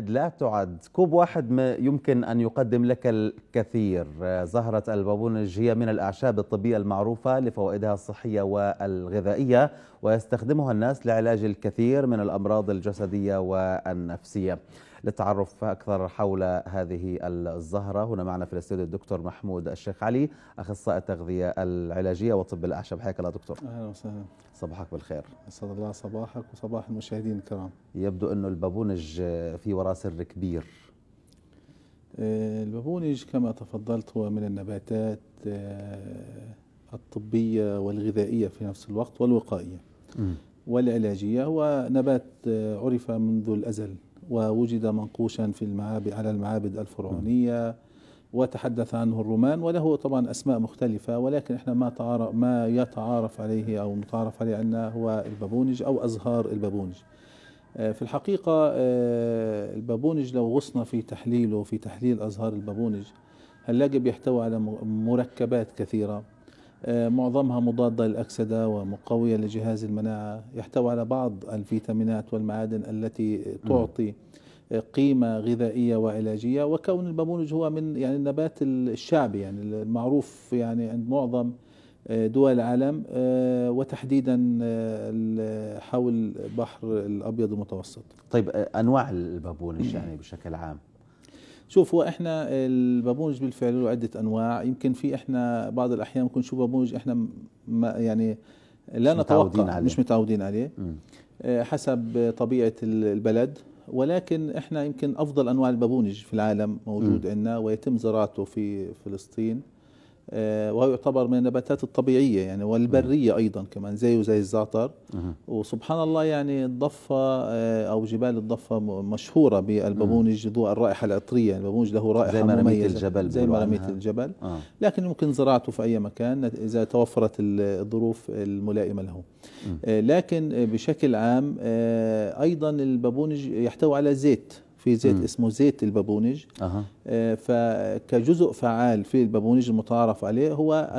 عوائد لا تعد كوب واحد ما يمكن أن يقدم لك الكثير زهرة البابونج هي من الأعشاب الطبية المعروفة لفوائدها الصحية والغذائية ويستخدمها الناس لعلاج الكثير من الأمراض الجسدية والنفسية للتعرف أكثر حول هذه الزهرة هنا معنا في الاستوديو الدكتور محمود الشيخ علي أخصائي التغذية العلاجية وطب الأعشاب حياك الله دكتور أهلا وسهلا صباحك بالخير أسعد الله صباحك وصباح المشاهدين الكرام يبدو أنه البابونج في وراه سر كبير آه، البابونج كما تفضلت هو من النباتات آه، الطبية والغذائية في نفس الوقت والوقائية والعلاجية هو نبات آه، عرف منذ الأزل ووجد منقوشا في المعابد على المعابد الفرعونية وتحدث عنه الرومان وله طبعا أسماء مختلفة ولكن إحنا ما تعارف ما يتعارف عليه أو متعارف عليه أنه هو البابونج أو أزهار البابونج آه، في الحقيقة آه، البابونج لو غصنا في تحليله في تحليل أزهار البابونج هنلاقي بيحتوي على مركبات كثيرة آه، معظمها مضادة للأكسدة ومقوية لجهاز المناعة يحتوي على بعض الفيتامينات والمعادن التي تعطي قيمة غذائية وعلاجية وكون البابونج هو من يعني النبات الشعبي يعني المعروف يعني عند معظم آه، دول العالم آه، وتحديدا حول بحر الأبيض المتوسط طيب أنواع البابونج يعني بشكل عام شوف هو احنا البابونج بالفعل له عده انواع يمكن في احنا بعض الاحيان ممكن شو بابونج احنا ما يعني لا مش نتوقع متعودين عليه. مش متعودين عليه م. آه، حسب طبيعه البلد ولكن احنا يمكن افضل انواع البابونج في العالم موجود عندنا ويتم زراعته في فلسطين آه، وهو يعتبر من النباتات الطبيعية يعني والبرية أيضا كمان زيه وزي الزعتر وسبحان الله يعني الضفة آه، أو جبال الضفة مشهورة بالبابونج ذو الرائحة العطرية البابونج له رائحة زي مميزة الجبل زي مرمية الجبل آه. لكن يمكن زراعته في أي مكان إذا توفرت الظروف الملائمة له لكن بشكل عام أيضا البابونج يحتوي على زيت في زيت م. اسمه زيت البابونج أه. فكجزء فعال في البابونج المتعارف عليه هو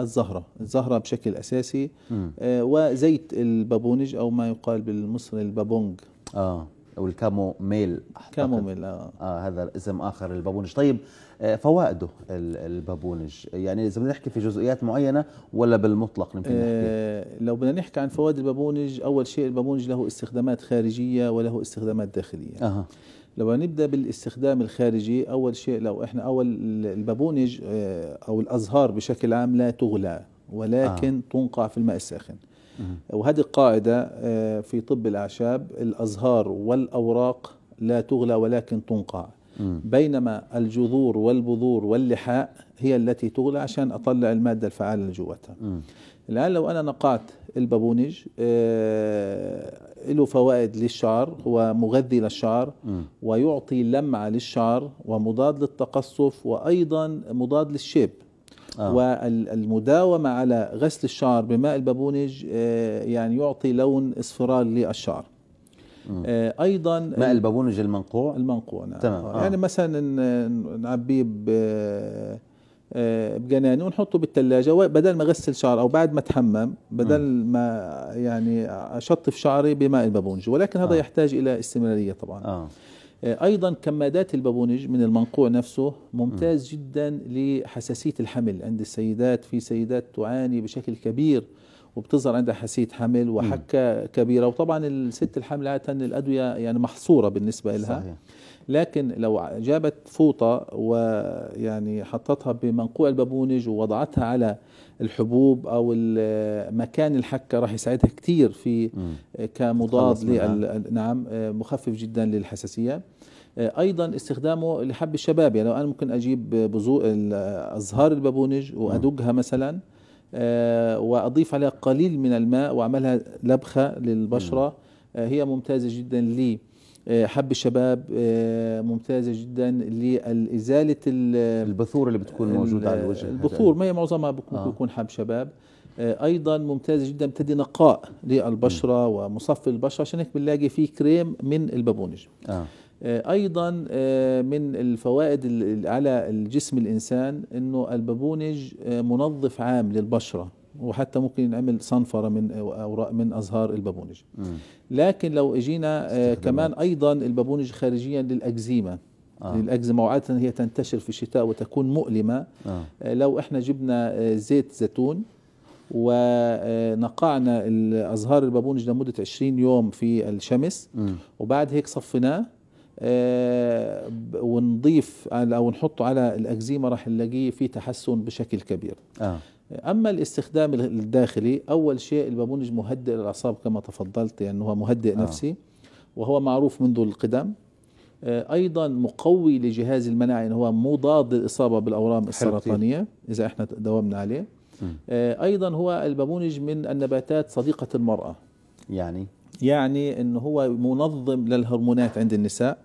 الزهرة الزهرة بشكل أساسي م. آه، وزيت البابونج أو ما يقال بالمصري البابونج آه. او الكاموميل كاموميل آه. اه هذا اسم اخر للبابونج طيب آه، فوائده البابونج يعني اذا بدنا نحكي في جزئيات معينه ولا بالمطلق يمكن نحكي آه لو بدنا نحكي عن فوائد البابونج اول شيء البابونج له استخدامات خارجيه وله استخدامات داخليه آه. لو نبدا بالاستخدام الخارجي اول شيء لو احنا اول البابونج آه، او الازهار بشكل عام لا تغلى ولكن آه. تنقع في الماء الساخن وهذه قاعدة آه، في طب الأعشاب الأزهار والأوراق لا تغلى ولكن تنقع بينما الجذور والبذور واللحاء هي التي تغلى عشان أطلع المادة الفعالة اللي جواتها الآن لو أنا نقعت البابونج آه، له فوائد للشعر هو مغذي للشعر ويعطي لمعة للشعر ومضاد للتقصف وأيضا مضاد للشيب آه. والمداومة على غسل الشعر بماء البابونج آه، يعني يعطي لون اصفرار للشعر آه، ايضا ماء البابونج المنقوع المنقوع نعم تمام. آه. يعني مثلا نعبيه آه، بجنان ونحطه بالثلاجة بدل ما اغسل شعر او بعد ما اتحمم بدل ما يعني اشطف شعري بماء البابونج ولكن هذا آه. يحتاج الى استمرارية طبعا آه. آه، ايضا كمادات البابونج من المنقوع نفسه ممتاز جدا لحساسيه الحمل عند السيدات في سيدات تعاني بشكل كبير وبتظهر عندها حساسيه حمل وحكه كبيره وطبعا الست الحامل عاده الادويه يعني محصوره بالنسبه لها صحيح. لكن لو جابت فوطه ويعني حطتها بمنقوع البابونج ووضعتها على الحبوب او مكان الحكه راح يساعدها كثير في آه، كمضاد نعم آه، مخفف جدا للحساسيه آه، ايضا استخدامه لحب الشباب يعني لو انا ممكن اجيب بذور ازهار البابونج وادقها مثلا واضيف عليها قليل من الماء واعملها لبخه للبشره هي ممتازه جدا لي آه، حب الشباب آه، ممتازه جدا لازاله البثور اللي بتكون موجوده على الوجه البثور ما هي معظمها آه. بيكون آه. حب شباب ايضا ممتازه جدا بتدي نقاء للبشره ومصفي البشره عشان هيك بنلاقي في كريم من البابونج آه. ايضا من الفوائد على الجسم الانسان انه البابونج منظف عام للبشره وحتى ممكن نعمل صنفره من اوراق من ازهار البابونج لكن لو اجينا آه، كمان ايضا البابونج خارجيا للاكزيما آه. للأكزيما وعادة هي تنتشر في الشتاء وتكون مؤلمة آه. آه، لو احنا جبنا آه، زيت زيتون ونقعنا أزهار البابونج لمدة 20 يوم في الشمس م. وبعد هيك صفيناه آه ونضيف او نحطه على الاكزيما راح نلاقيه في تحسن بشكل كبير آه. اما الاستخدام الداخلي اول شيء البابونج مهدئ للاعصاب كما تفضلت يعني هو مهدئ آه. نفسي وهو معروف منذ القدم آه، ايضا مقوي لجهاز المناعه يعني هو مضاد للاصابه بالاورام السرطانيه اذا احنا دومنا عليه م. آه، ايضا هو البابونج من النباتات صديقه المراه يعني يعني انه هو منظم للهرمونات عند النساء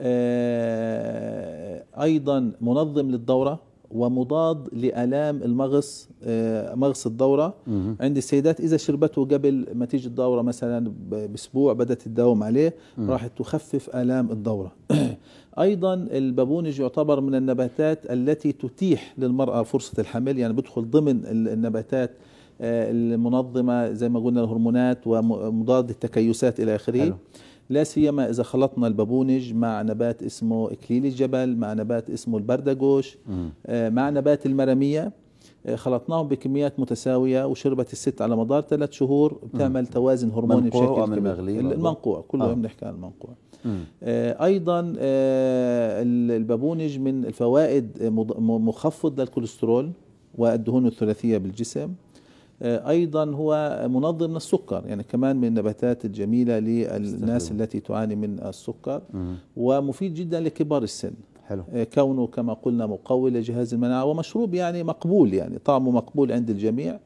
آه ايضا منظم للدوره ومضاد لالام المغص آه، مغص الدوره عند السيدات اذا شربته قبل ما تيجي الدوره مثلا باسبوع بدات تداوم عليه راح تخفف الام الدوره ايضا البابونج يعتبر من النباتات التي تتيح للمراه فرصه الحمل يعني بدخل ضمن النباتات آه، المنظمه زي ما قلنا الهرمونات ومضاد التكيسات الى اخره لا سيما اذا خلطنا البابونج مع نبات اسمه اكليل الجبل مع نبات اسمه البردقوش آه، مع نبات المرميه آه، خلطناهم بكميات متساويه وشربت الست على مدار ثلاث شهور بتعمل توازن هرموني بشكل كبير المغلي المنقوع كله آه. بنحكي عن المنقوع آه ايضا آه البابونج من الفوائد آه، مخفض للكوليسترول والدهون الثلاثيه بالجسم آه، ايضا هو منظم للسكر يعني كمان من النباتات الجميله للناس التي تعاني من السكر مم. ومفيد جدا لكبار السن حلو. آه، كونه كما قلنا مقوي لجهاز المناعه ومشروب يعني مقبول يعني طعمه مقبول عند الجميع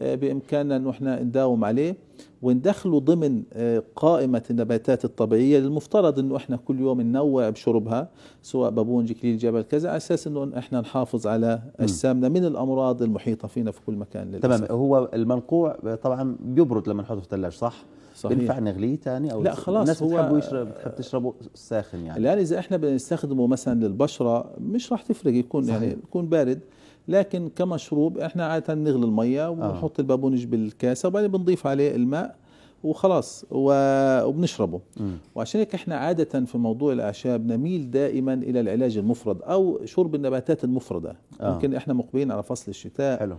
آه، بإمكاننا أن احنا نداوم عليه وندخله ضمن آه، قائمة النباتات الطبيعية المفترض أنه احنا كل يوم ننوع بشربها سواء بابون جكليل جبل كذا على أساس أنه احنا نحافظ على أجسامنا من الأمراض المحيطة فينا في كل مكان للأسف. تمام هو المنقوع آه، طبعا بيبرد لما نحطه في الثلاجة صح؟ صحيح. بينفع نغليه ثاني او لا خلاص الناس هو بتحب يشرب بتحب تشربه ساخن يعني الان اذا احنا بنستخدمه مثلا للبشره مش راح تفرق يكون يعني صحيح. يعني يكون بارد لكن كمشروب احنا عاده نغلي الميه آه. ونحط آه. البابونج بالكاسه وبعدين بنضيف عليه الماء وخلاص وبنشربه م. وعشان هيك احنا عاده في موضوع الاعشاب نميل دائما الى العلاج المفرد او شرب النباتات المفرده آه. ممكن احنا مقبلين على فصل الشتاء حلو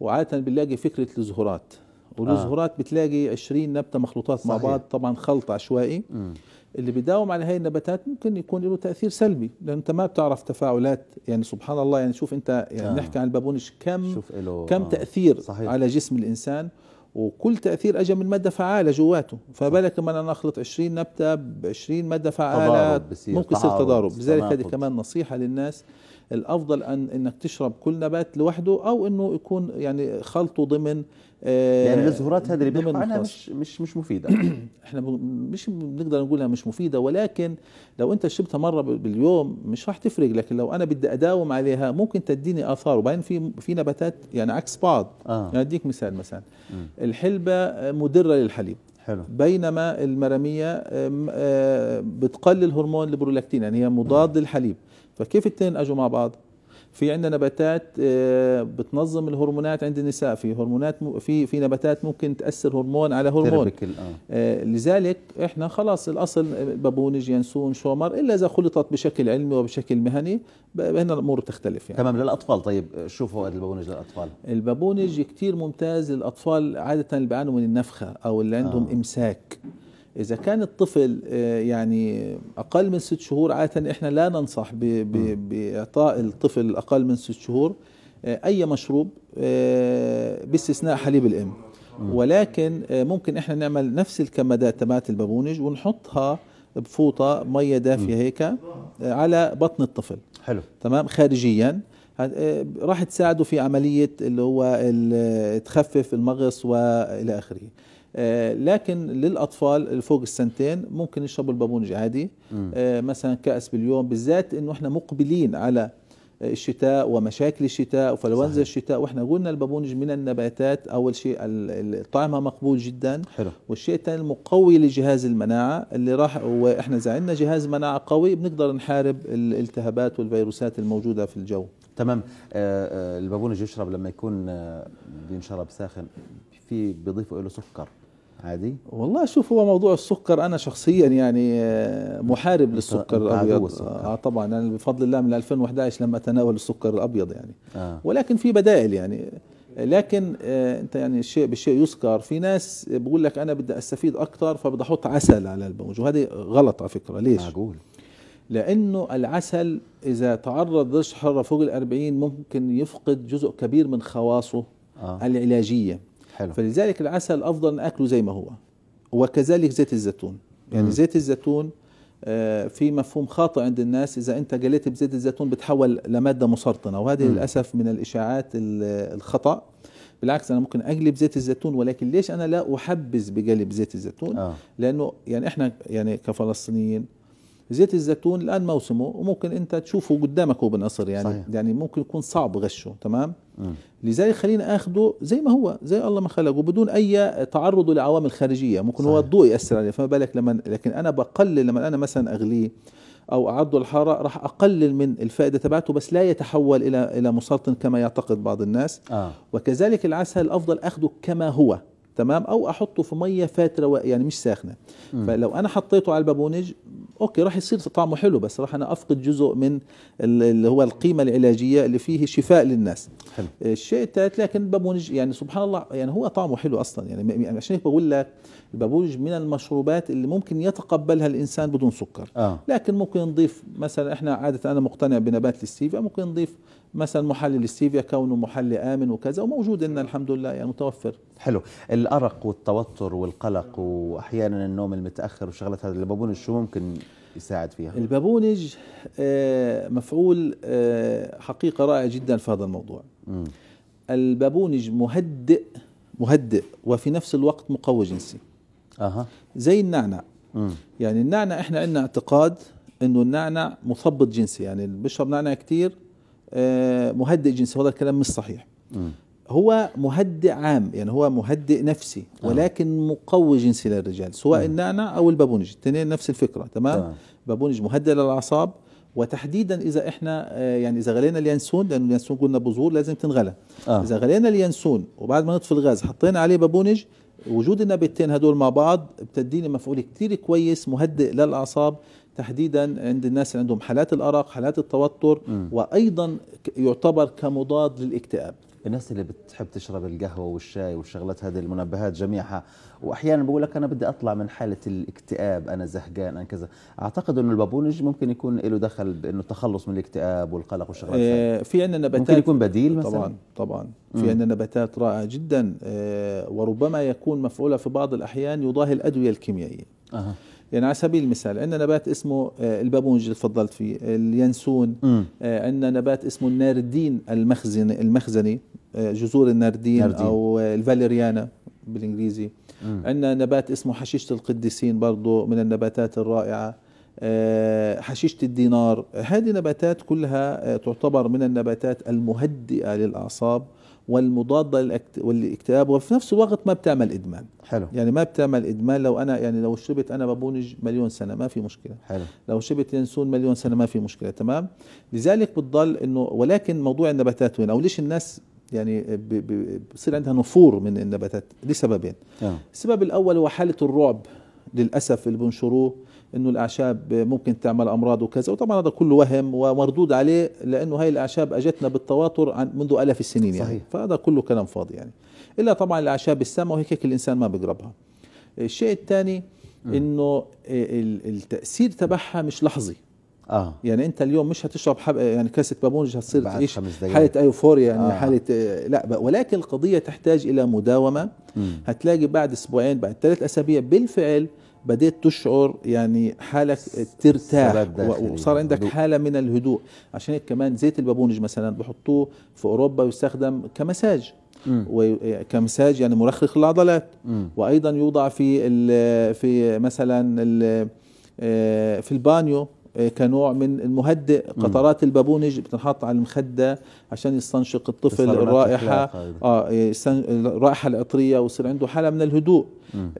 وعاده بنلاقي فكره الزهورات آه. والزهورات آه. بتلاقي 20 نبته مخلوطات صحيح. مع بعض طبعا خلط عشوائي م. اللي بيداوم على هاي النباتات ممكن يكون له تاثير سلبي لان انت ما بتعرف تفاعلات يعني سبحان الله يعني شوف انت يعني آه. نحكي عن البابونش كم شوف إله كم آه. تاثير صحيح. على جسم الانسان وكل تاثير اجى من ماده فعاله جواته فبالك لما انا اخلط 20 نبته ب 20 ماده فعاله ممكن يصير تضارب لذلك هذه كمان نصيحه للناس الافضل ان انك تشرب كل نبات لوحده او انه يكون يعني خلطه ضمن آه، يعني الزهورات هذه اللي بيحكوا عنها مش مش مش مفيده احنا مش بنقدر نقولها مش مفيده ولكن لو انت شربتها مره باليوم مش راح تفرق لكن لو انا بدي اداوم عليها ممكن تديني اثار وبعدين في في نباتات يعني عكس بعض آه. يعني اديك مثال مثلا الحلبه مدره للحليب حلو. بينما المرامية آه، بتقلل هرمون البرولاكتين يعني هي مضاد للحليب فكيف الاثنين اجوا مع بعض في عندنا نباتات آه، بتنظم الهرمونات عند النساء في هرمونات في في نباتات ممكن تاثر هرمون على هرمون آه. آه. لذلك احنا خلاص الاصل آه، بابونج ينسون شومر الا اذا خلطت بشكل علمي وبشكل مهني هنا الامور بتختلف يعني تمام للاطفال طيب شو فوائد البابونج للاطفال البابونج كثير ممتاز للاطفال عاده اللي بيعانوا من النفخه او اللي عندهم آه. امساك إذا كان الطفل آه، يعني أقل من ست شهور عادة إحنا لا ننصح بإعطاء الطفل أقل من ست شهور آه، أي مشروب آه، باستثناء حليب الأم ولكن ممكن إحنا نعمل نفس الكمادات تبعت البابونج ونحطها بفوطة مية دافية هيك على بطن الطفل حلو تمام خارجيا راح تساعده في عملية اللي هو تخفف المغص وإلى آخره آه، لكن للاطفال اللي فوق السنتين ممكن يشربوا البابونج عادي آه، مثلا كاس باليوم بالذات انه احنا مقبلين على الشتاء ومشاكل الشتاء وفلوانزا الشتاء واحنا قلنا البابونج من النباتات اول شيء طعمها مقبول جدا حلو. والشيء الثاني المقوي لجهاز المناعه اللي راح واحنا اذا عندنا جهاز مناعه قوي بنقدر نحارب الالتهابات والفيروسات الموجوده في الجو تمام آه، البابونج يشرب لما يكون بينشرب ساخن في بيضيفوا له سكر عادي والله شوف هو موضوع السكر انا شخصيا يعني آه، محارب للسكر الابيض اه طبعا انا يعني بفضل الله من 2011 لما اتناول السكر الابيض يعني آه. ولكن في بدائل يعني لكن آه انت يعني الشيء بالشيء يذكر في ناس بقول لك انا بدي استفيد اكثر فبدي احط عسل على البوج وهذه غلط على فكره ليش معقول لانه العسل اذا تعرض لدرجه حراره فوق ال 40 ممكن يفقد جزء كبير من خواصه آه. العلاجيه حلو. فلذلك العسل افضل ان اكله زي ما هو وكذلك زيت الزيتون يعني م. زيت الزيتون آه، في مفهوم خاطئ عند الناس اذا انت جليت بزيت الزيتون بتحول لماده مسرطنه وهذه م. للاسف من الاشاعات الخطا بالعكس انا ممكن اجلب زيت الزيتون ولكن ليش انا لا احبذ بجلب زيت الزيتون آه. لانه يعني احنا يعني كفلسطينيين زيت الزيتون الان موسمه وممكن انت تشوفه قدامك هو بالقصر يعني صحيح. يعني ممكن يكون صعب غشه تمام م. لذلك خلينا اخده زي ما هو زي الله ما خلقه بدون اي تعرض لعوامل خارجيه ممكن صحيح. هو الضوء ياثر عليه فما بالك لما لكن انا بقلل لما انا مثلا اغليه او اعده الحاره راح اقلل من الفائده تبعته بس لا يتحول الى الى مسرطن كما يعتقد بعض الناس آه. وكذلك العسل الافضل اخذه كما هو تمام او احطه في ميه فاتره يعني مش ساخنه م. فلو انا حطيته على البابونج اوكي راح يصير طعمه حلو بس راح انا افقد جزء من اللي هو القيمه العلاجيه اللي فيه شفاء للناس حلو. الشيء الثالث لكن البابونج يعني سبحان الله يعني هو طعمه حلو اصلا يعني, يعني عشان هيك بقول لك البابونج من المشروبات اللي ممكن يتقبلها الانسان بدون سكر آه. لكن ممكن نضيف مثلا احنا عاده انا مقتنع بنبات الستيفيا ممكن نضيف مثلا محلل الستيفيا كونه محل امن وكذا وموجود ان الحمد لله يعني متوفر حلو الارق والتوتر والقلق واحيانا النوم المتاخر وشغلات هذا البابونج شو ممكن يساعد فيها البابونج آه، مفعول آه، حقيقه رائع جدا في هذا الموضوع م. البابونج مهدئ مهدئ وفي نفس الوقت مقوي جنسي أه. زي النعنع م. يعني النعنع احنا عندنا اعتقاد انه النعنع مثبط جنسي يعني اللي بيشرب نعنع كثير آه، مهدئ جنسي هذا الكلام مش صحيح م. هو مهدئ عام يعني هو مهدئ نفسي ولكن مقوي جنسي للرجال سواء النعنع او البابونج الاثنين نفس الفكره تمام آه. بابونج مهدئ للاعصاب وتحديدا اذا احنا آه، يعني اذا غلينا اليانسون لانه اليانسون قلنا بذور لازم تنغلى آه. اذا غلينا اليانسون وبعد ما نطفي الغاز حطينا عليه بابونج وجود النبتين هدول مع بعض بتديني مفعول كتير كويس مهدئ للاعصاب تحديدا عند الناس اللي عندهم حالات الارق حالات التوتر م. وايضا يعتبر كمضاد للاكتئاب الناس اللي بتحب تشرب القهوه والشاي والشغلات هذه المنبهات جميعها واحيانا بقول لك انا بدي اطلع من حاله الاكتئاب انا زهقان انا كذا اعتقد انه البابونج ممكن يكون له دخل بانه التخلص من الاكتئاب والقلق والشغلات هذه آه، في عندنا نباتات ممكن يكون بديل مثلا طبعا طبعا في عندنا نباتات رائعه جدا آه، وربما يكون مفعولها في بعض الاحيان يضاهي الادويه الكيميائيه أه. يعني على سبيل المثال عندنا نبات اسمه آه، البابونج اللي تفضلت فيه آه، اليانسون آه، عندنا نبات اسمه الناردين المخزني المخزني جذور الناردين ناردين. او الفاليريانا بالانجليزي عندنا نبات اسمه حشيشه القديسين برضه من النباتات الرائعه حشيشه الدينار هذه نباتات كلها تعتبر من النباتات المهدئه للاعصاب والمضاده والاكتئاب وفي نفس الوقت ما بتعمل ادمان حلو يعني ما بتعمل ادمان لو انا يعني لو شربت انا ببونج مليون سنه ما في مشكله حلو لو شربت ينسون مليون سنه ما في مشكله تمام لذلك بتضل انه ولكن موضوع النباتات وين او ليش الناس يعني بصير عندها نفور من النباتات لسببين آه. السبب الاول هو حاله الرعب للاسف اللي بنشروه انه الاعشاب ممكن تعمل امراض وكذا وطبعا هذا كله وهم ومردود عليه لانه هاي الاعشاب اجتنا بالتواتر عن منذ الاف السنين يعني. صحيح. يعني فهذا كله كلام فاضي يعني الا طبعا الاعشاب السامه وهيك هيك الانسان ما بيقربها الشيء الثاني انه التاثير تبعها مش لحظي آه. يعني انت اليوم مش هتشرب حب يعني كاسه بابونج هتصير تعيش حاله ايوفوريا يعني آه. حاله لا ولكن القضيه تحتاج الى مداومه م. هتلاقي بعد اسبوعين بعد ثلاث اسابيع بالفعل بديت تشعر يعني حالك ترتاح وصار عندك هدوء. حاله من الهدوء عشان هيك كمان زيت البابونج مثلا بحطوه في اوروبا يستخدم كمساج كمساج يعني مرخخ للعضلات وايضا يوضع في في مثلا آه، في البانيو آه، كنوع من المهدئ قطرات البابونج بتنحط على المخده عشان يستنشق الطفل الرائحه اه الرائحه العطريه ويصير عنده حاله من الهدوء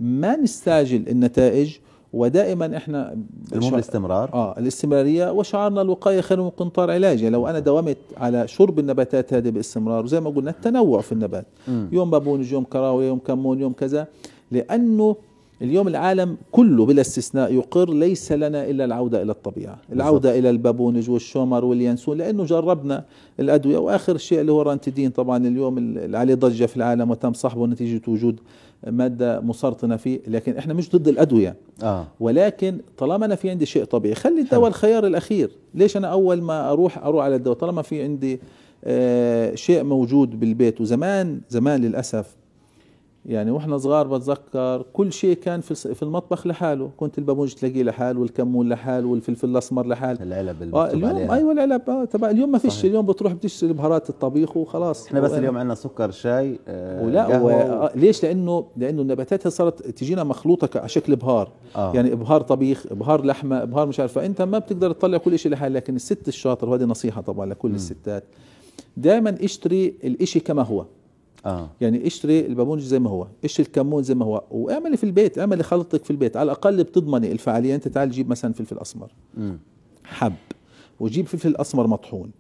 ما نستعجل النتائج ودائما احنا المهم الاستمرار اه الاستمراريه وشعارنا الوقايه خير من قنطار علاج يعني لو انا داومت على شرب النباتات هذه باستمرار وزي ما قلنا التنوع في النبات م. يوم بابونج يوم كراوي يوم كمون يوم كذا لانه اليوم العالم كله بلا استثناء يقر ليس لنا الا العوده الى الطبيعه، العوده بالضبط. الى البابونج والشومر واليانسون لانه جربنا الادويه واخر شيء اللي هو الرانتيدين طبعا اليوم اللي عليه ضجه في العالم وتم صاحبه نتيجه وجود ماده مسرطنه فيه، لكن احنا مش ضد الادويه آه. ولكن طالما انا في عندي شيء طبيعي، خلي الدواء الخيار الاخير، ليش انا اول ما اروح اروح على الدواء طالما في عندي آه شيء موجود بالبيت وزمان زمان للاسف يعني واحنا صغار بتذكر كل شيء كان في في المطبخ لحاله كنت البابونج تلاقيه لحاله والكمون لحاله والفلفل الاسمر لحاله العلب آه اليوم عليها. ايوه العلب آه، تبع اليوم ما فيش اليوم بتروح بتشتري بهارات الطبيخ وخلاص احنا بس اليوم عندنا سكر شاي آه ولا قهوة. آه، ليش لانه لانه النباتات صارت تجينا مخلوطه على شكل بهار آه. يعني بهار طبيخ بهار لحمه بهار مش عارف فانت ما بتقدر تطلع كل شيء لحاله لكن الست الشاطر وهذه نصيحه طبعا لكل م. الستات دائما اشتري الاشي كما هو آه. يعني اشتري البابونج زي ما هو اشتري الكمون زي ما هو واعملي في البيت اعملي خلطتك في البيت على الاقل بتضمني الفعاليه انت تعال جيب مثلا فلفل اسمر م. حب وجيب فلفل اسمر مطحون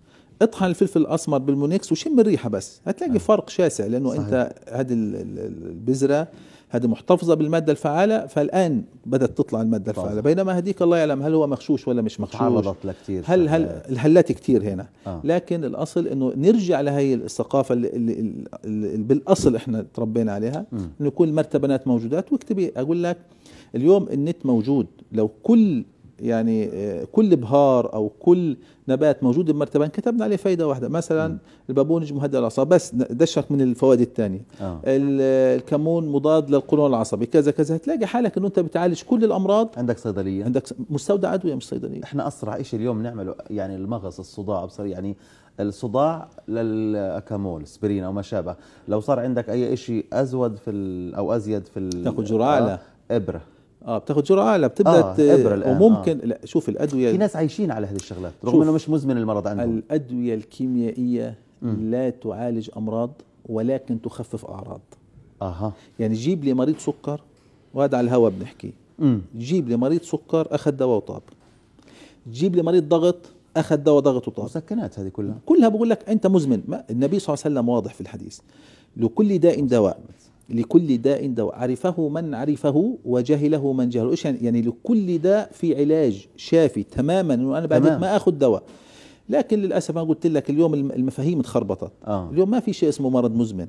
اطحن الفلفل الاسمر بالمونيكس وشم الريحه بس هتلاقي آه. فرق شاسع لانه صحيح. انت هذه البذره هذه محتفظه بالماده الفعاله فالان بدات تطلع الماده طبعا. الفعاله بينما هذيك الله يعلم هل هو مغشوش ولا مش مغشوش تعرضت لكثير هل هل الهلات كثير هنا آه. لكن الاصل انه نرجع لهي الثقافه اللي, اللي, اللي بالاصل احنا تربينا عليها م. انه يكون المرتبنات موجودات واكتبي اقول لك اليوم النت موجود لو كل يعني آه، كل بهار او كل نبات موجود بمرتبه كتبنا عليه فايده واحده مثلا البابونج مهدئ الاعصاب بس دشك من الفوائد الثانيه آه. الكمون مضاد للقولون العصبي كذا كذا تلاقي حالك انه انت بتعالج كل الامراض عندك صيدليه عندك مستودع ادويه مش صيدليه احنا اسرع شيء اليوم نعمله يعني المغص الصداع بصير يعني الصداع للاكامول سبرين او ما شابه لو صار عندك اي شيء ازود في او ازيد في تاخذ جرعه آه، ابره اه بتاخد جرعه لا بتبدا آه إبرة الآن وممكن آه. لا شوف الادويه في ناس عايشين على هذه الشغلات رغم انه مش مزمن المرض عندهم الادويه الكيميائيه م. لا تعالج امراض ولكن تخفف اعراض اها يعني جيب لي مريض سكر وهذا على الهواء بنحكي م. جيب لي مريض سكر اخذ دواء وطاب جيب لي مريض ضغط اخذ دواء ضغط وطاب مسكنات هذه كلها كلها بقول لك انت مزمن ما النبي صلى الله عليه وسلم واضح في الحديث لكل داء دواء لكل داء دواء عرفه من عرفه وجهله من جهله ايش يعني, يعني لكل داء في علاج شافي تماما انه انا بعد ما اخذ دواء لكن للاسف انا قلت لك اليوم المفاهيم تخربطت آه. اليوم ما في شيء اسمه مرض مزمن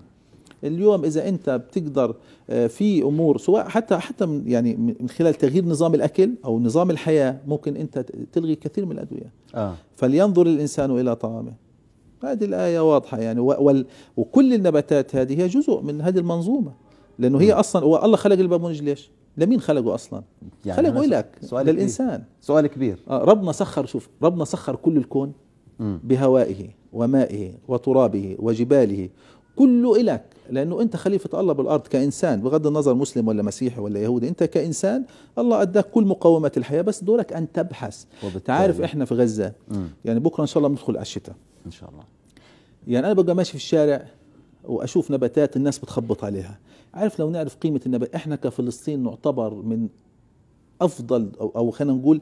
اليوم اذا انت بتقدر آه، في امور سواء حتى حتى يعني من خلال تغيير نظام الاكل او نظام الحياه ممكن انت تلغي كثير من الادويه آه. فلينظر الانسان الى طعامه هذه الآية واضحة يعني وال وكل النباتات هذه هي جزء من هذه المنظومة لأنه هي أصلا هو الله خلق البابونج ليش؟ لمين خلقه أصلا؟ يعني خلقه لك سؤال للإنسان كبير. سؤال كبير آه ربنا سخر شوف ربنا سخر كل الكون بهوائه ومائه وترابه وجباله كله إلك لأنه أنت خليفة الله بالأرض كإنسان بغض النظر مسلم ولا مسيحي ولا يهودي أنت كإنسان الله أداك كل مقومات الحياة بس دورك أن تبحث تعرف إحنا في غزة يعني بكرة إن شاء الله بندخل على الشتاء ان شاء الله يعني انا ببقى ماشي في الشارع واشوف نباتات الناس بتخبط عليها عارف لو نعرف قيمه النبات احنا كفلسطين نعتبر من افضل او, أو خلينا نقول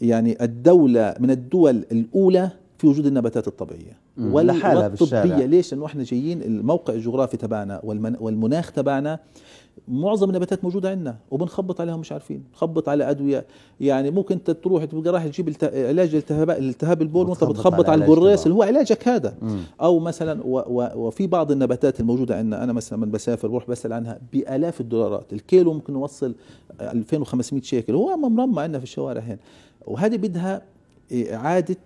يعني الدوله من الدول الاولى في وجود النباتات الطبيعيه ولا حاله بالشارع ليش لانه احنا جايين الموقع الجغرافي تبعنا والمناخ تبعنا معظم النباتات موجوده عندنا وبنخبط عليها مش عارفين نخبط على ادويه يعني ممكن انت تروح تبقى رايح تجيب علاج التهاب التهاب البول وانت بتخبط على, على البريس اللي هو علاجك هذا مم. او مثلا و... و... وفي بعض النباتات الموجوده عندنا انا مثلا من بسافر بروح بسال عنها بالاف الدولارات الكيلو ممكن يوصل 2500 شيكل هو مرمى عندنا في الشوارع هنا وهذه بدها اعاده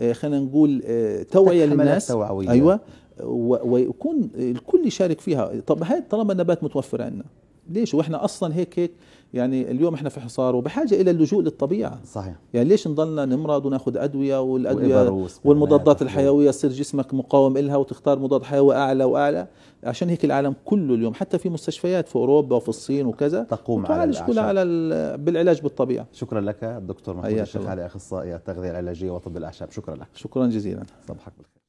آه، خلينا نقول آه، توعيه للناس توعوية. ايوه ويكون الكل يشارك فيها طب هاي طالما النبات متوفر عندنا ليش واحنا اصلا هيك هيك يعني اليوم احنا في حصار وبحاجه الى اللجوء للطبيعه صحيح يعني ليش نضلنا نمرض وناخذ ادويه والادويه والمضادات الحيويه يصير جسمك مقاوم لها وتختار مضاد حيوي اعلى واعلى عشان هيك العالم كله اليوم حتى في مستشفيات في اوروبا وفي الصين وكذا تقوم على كلها على بالعلاج بالطبيعه شكرا لك دكتور محمود الشيخ علي اخصائي التغذيه العلاجيه وطب الاعشاب شكرا لك شكرا جزيلا صباحك بالخير